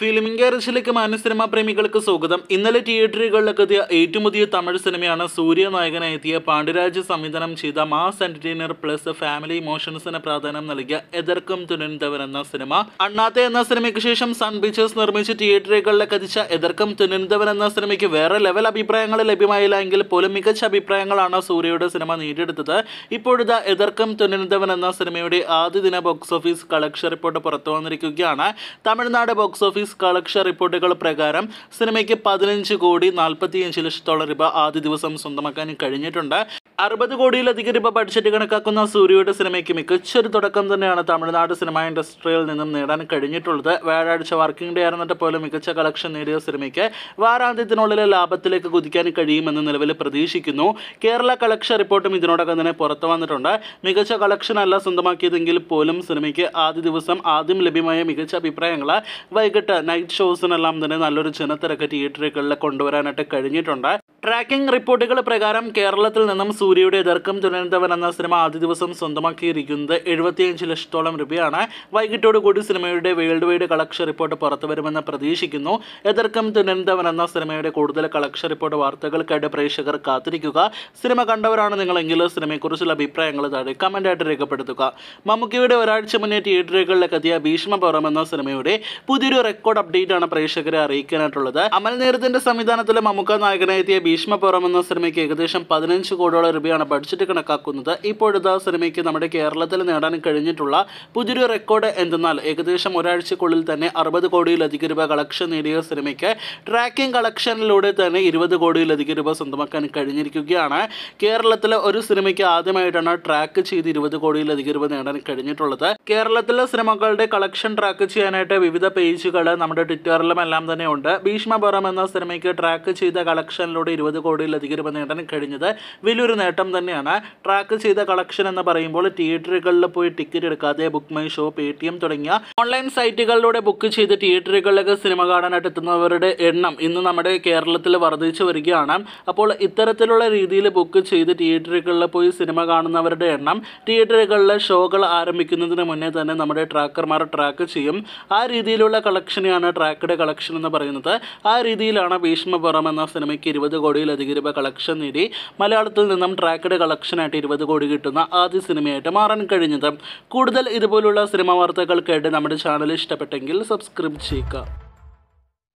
filming ഗ്യാരേജിലേക്ക് മാന്യ cinema പ്രേമികൾക്ക് സ്വാഗതം ഇന്നലെ തിയേറ്ററുകളിലൊക്കെ എത്തിയ ഏറ്റവും പുതിയ തമിഴ് സിനിമയാണ് സൂര്യ നായകനായി എത്തിയ പാണ്ഡ്യരാജ് സംവിധാനം ചെയ്ത മാസ് എന്റർടൈനർ പ്ലസ് ഫാമിലി ഇമോഷൻസിന് പ്രാധാന്യം നൽകിയ എതർക്കും തുനന്തവൻ എന്ന സിനിമ അണ്ണാത്തെ എന്ന സിനിമയ്ക്ക് ശേഷം സൺ പിക്ചേഴ്സ് നിർമ്മിച്ച് തിയേറ്ററുകളിലൊക്കെ എത്തിച്ച എതർക്കും തുനന്തവൻ എന്ന സിനിമയ്ക്ക് വേറെ ലെവൽ അഭിപ്രായങ്ങൾ ലഭ്യമായില്ല എങ്കിൽ പോലും മികച്ച അഭിപ്രായങ്ങളാണ് സൂര്യയുടെ സിനിമ നേടിയെടുത്തത് ഇപ്പോഴത്തെ എതർക്കും തുനന്തവൻ എന്ന സിനിമയുടെ ആദ്യ ദിന ബോക്സ് ഓഫീസ് കളക്ഷൻ റിപ്പോർട്ട് പുറത്തു വന്നിരിക്കുകയാണ് Tamil Nadu box office office collection റിപ്പോർട്ടുകൾ പ്രകാരം സിനിമയ്ക്ക് പതിനഞ്ച് കോടി നാൽപ്പത്തിയഞ്ച് ലക്ഷത്തോളം രൂപ ആദ്യ ദിവസം സ്വന്തമാക്കാൻ കഴിഞ്ഞിട്ടുണ്ട് അറുപത് കോടിയിലധികം രൂപ ബഡ്ജറ്റ് കണക്കാക്കുന്ന സൂര്യയുടെ സിനിമയ്ക്ക് മികച്ചൊരു തുടക്കം തന്നെയാണ് തമിഴ്നാട് സിനിമ ഇൻഡസ്ട്രിയിൽ നിന്നും നേടാൻ കഴിഞ്ഞിട്ടുള്ളത് വ്യാഴാഴ്ച വർക്കിംഗ് ഡേ ആയിരുന്നിട്ട് പോലും മികച്ച കളക്ഷൻ നേടിയ സിനിമയ്ക്ക് വാരാന്ത്യത്തിനുള്ളിലെ ലാഭത്തിലേക്ക് കുതിക്കാൻ കഴിയുമെന്ന് നിലവിൽ പ്രതീക്ഷിക്കുന്നു കേരള കളക്ഷൻ റിപ്പോർട്ടും ഇതിനോടകം തന്നെ പുറത്തു വന്നിട്ടുണ്ട് മികച്ച കളക്ഷൻ അല്ല സ്വന്തമാക്കിയതെങ്കിൽ പോലും സിനിമയ്ക്ക് ആദ്യ ദിവസം ആദ്യം ലഭ്യമായ മികച്ച അഭിപ്രായങ്ങൾ വൈകിട്ട് നൈറ്റ് ഷോസിനെല്ലാം തന്നെ നല്ലൊരു ജനത്തിരക്ക് തിയേറ്ററുകളിൽ കൊണ്ടുവരാനായിട്ട് കഴിഞ്ഞിട്ടുണ്ട് ട്രാക്കിംഗ് റിപ്പോർട്ടുകൾ പ്രകാരം കേരളത്തിൽ നിന്നും സൂര്യയുടെ ദർക്കം തിരുവനന്തപുരം എന്ന സിനിമ ആദ്യ ദിവസം സ്വന്തമാക്കിയിരിക്കുന്നത് എഴുപത്തിയഞ്ച് ലക്ഷത്തോളം രൂപയാണ് വൈകിട്ടോടുകൂടി സിനിമയുടെ വേൾഡ് വൈഡ് കളക്ഷൻ റിപ്പോർട്ട് പുറത്തുവരുമെന്ന് പ്രതീക്ഷിക്കുന്നു എതിർക്കം തിരുവനന്തപുരം എന്ന സിനിമയുടെ കൂടുതൽ കളക്ഷൻ റിപ്പോർട്ട് വാർത്തകൾക്കായിട്ട് പ്രേക്ഷകർ കാത്തിരിക്കുക സിനിമ കണ്ടവരാണ് നിങ്ങളെങ്കിൽ സിനിമയെക്കുറിച്ചുള്ള അഭിപ്രായങ്ങൾ താഴെ കമൻ്റായിട്ട് രേഖപ്പെടുത്തുക മമ്മൂക്കിയുടെ ഒരാഴ്ച മുന്നേ തിയേറ്ററുകളിലേക്ക് എത്തിയ ഭീഷ്മപുറം എന്ന സിനിമയുടെ പുതിയൊരു റെക്കോർഡ് അപ്ഡേറ്റ് ആണ് പ്രേക്ഷകരെ അറിയിക്കാനായിട്ടുള്ളത് അമൽ നേരത്തിൻ്റെ സംവിധാനത്തിൽ മമ്മൂക്ക നായകനായെത്തിയ ഭീഷ്മപുരം എന്ന സിനിമയ്ക്ക് ഏകദേശം പതിനഞ്ച് കോടിയോളം രൂപയാണ് ബഡ്ജറ്റ് കണക്കാക്കുന്നത് ഇപ്പോഴത്തെ സിനിമയ്ക്ക് നമ്മുടെ കേരളത്തിൽ നേടാൻ കഴിഞ്ഞിട്ടുള്ള പുതിയൊരു റെക്കോർഡ് എന്തെന്നാൽ ഏകദേശം ഒരാഴ്ചക്കുള്ളിൽ തന്നെ അറുപത് കോടിയിലധികം രൂപ കളക്ഷൻ നേടിയ സിനിമയ്ക്ക് ട്രാക്കിംഗ് കളക്ഷനിലൂടെ തന്നെ ഇരുപത് കോടിയിലധികം രൂപ സ്വന്തമാക്കാൻ കഴിഞ്ഞിരിക്കുകയാണ് കേരളത്തിലെ ഒരു സിനിമയ്ക്ക് ആദ്യമായിട്ടാണ് ട്രാക്ക് ചെയ്ത് ഇരുപത് കോടിയിലധികം രൂപ നേടാൻ കഴിഞ്ഞിട്ടുള്ളത് കേരളത്തിലെ സിനിമകളുടെ കളക്ഷൻ ട്രാക്ക് ചെയ്യാനായിട്ട് വിവിധ പേജുകൾ നമ്മുടെ ട്വിറ്ററിലും എല്ലാം തന്നെ ഉണ്ട് ഭീഷ്മപുരം എന്ന സിനിമയ്ക്ക് ട്രാക്ക് ചെയ്ത കളക്ഷനിലൂടെ ഇരുപത് കോടിയിലധികം നേടാൻ കഴിഞ്ഞത് വലിയൊരു നേട്ടം തന്നെയാണ് ട്രാക്ക് ചെയ്ത കളക്ഷൻ എന്ന് പറയുമ്പോൾ തിയേറ്ററുകളിൽ പോയി ടിക്കറ്റ് എടുക്കാതെ BookMyShow Paytm തുടങ്ങിയ ഓൺലൈൻ സൈറ്റുകളിലൂടെ ബുക്ക് ചെയ്ത് തിയേറ്ററുകളിലേക്ക് സിനിമ കാണാനായിട്ട് എത്തുന്നവരുടെ എണ്ണം ഇന്ന് നമ്മുടെ കേരളത്തിൽ വർദ്ധിച്ചു വരികയാണ് അപ്പോൾ ഇത്തരത്തിലുള്ള രീതിയിൽ ബുക്ക് ചെയ്ത് തിയേറ്ററുകളിൽ പോയി സിനിമ കാണുന്നവരുടെ എണ്ണം തിയേറ്ററുകളിലെ ഷോകൾ ആരംഭിക്കുന്നതിന് മുന്നേ തന്നെ നമ്മുടെ ട്രാക്കർമാർ ട്രാക്ക് ചെയ്യും ആ രീതിയിലുള്ള കളക്ഷനെയാണ് ട്രാക്കഡ് കളക്ഷൻ എന്ന് പറയുന്നത് ആ രീതിയിലാണ് ഭീഷ്മപുറം എന്ന സിനിമയ്ക്ക് ഇരുപത് കോടി കോടിയിലധികം രൂപ കളക്ഷൻ നേടി മലയാളത്തിൽ നിന്നും ട്രാക്കഡ് കളക്ഷനായിട്ട് ഇരുപത് കോടി കിട്ടുന്ന ആദ്യ സിനിമയായിട്ട് മാറാൻ കഴിഞ്ഞത് കൂടുതൽ ഇതുപോലുള്ള സിനിമാ വാർത്തകൾക്കായിട്ട് നമ്മുടെ ചാനൽ ഇഷ്ടപ്പെട്ടെങ്കിൽ സബ്സ്ക്രൈബ് ചെയ്യുക